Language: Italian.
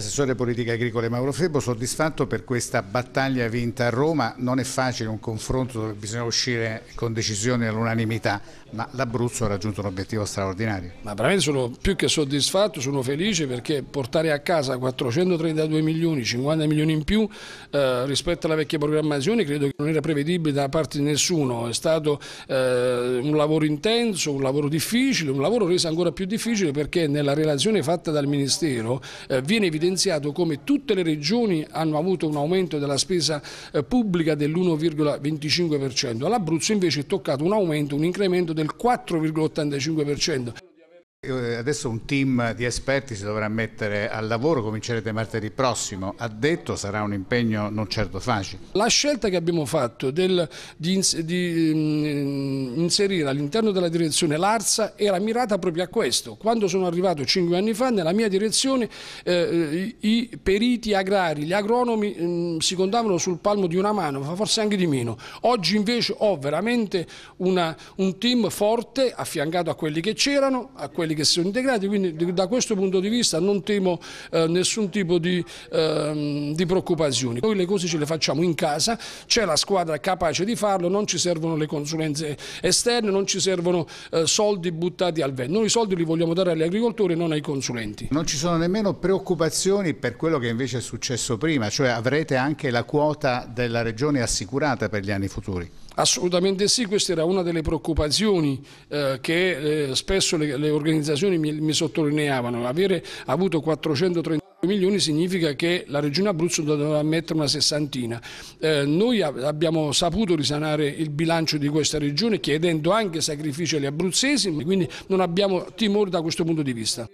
Assessore politica Agricole Mauro Febo, soddisfatto per questa battaglia vinta a Roma, non è facile un confronto dove bisogna uscire con decisione all'unanimità, ma l'Abruzzo ha raggiunto un obiettivo straordinario. Ma veramente sono più che soddisfatto, sono felice perché portare a casa 432 milioni, 50 milioni in più eh, rispetto alla vecchia programmazione credo che non era prevedibile da parte di nessuno, è stato eh, un lavoro intenso, un lavoro difficile, un lavoro reso ancora più difficile perché nella relazione fatta dal Ministero eh, viene evidenziato evidenziato come tutte le regioni hanno avuto un aumento della spesa eh, pubblica dell'1,25%, all'Abruzzo invece è toccato un aumento, un incremento del 4,85%. Eh, adesso un team di esperti si dovrà mettere al lavoro, comincerete martedì prossimo, ha detto sarà un impegno non certo facile. La scelta che abbiamo fatto del, di, di mm, inserire all'interno della direzione l'Arsa era mirata proprio a questo. Quando sono arrivato cinque anni fa nella mia direzione eh, eh i periti agrari, gli agronomi mh, mm, si contavano sul palmo di una mano, ma forse anche di meno. Oggi invece ho veramente una, un team forte affiancato a quelli che c'erano, a quelli che si sono integrati, quindi da questo punto di vista non temo eh, nessun tipo di, eh, di preoccupazioni. Noi le cose ce le facciamo in casa, c'è la squadra capace di farlo, non ci servono le consulenze esterne esterne, non ci servono eh, soldi buttati al vento, noi i soldi li vogliamo dare agli agricoltori e non ai consulenti. Non ci sono nemmeno preoccupazioni per quello che invece è successo prima, cioè avrete anche la quota della regione assicurata per gli anni futuri? Assolutamente sì, questa era una delle preoccupazioni eh, che eh, spesso le, le organizzazioni mi, mi sottolineavano, avere avuto 430 milioni significa che la regione Abruzzo dovrà mettere una sessantina. Eh, noi abbiamo saputo risanare il bilancio di questa regione chiedendo anche sacrifici agli abruzzesi, quindi non abbiamo timore da questo punto di vista.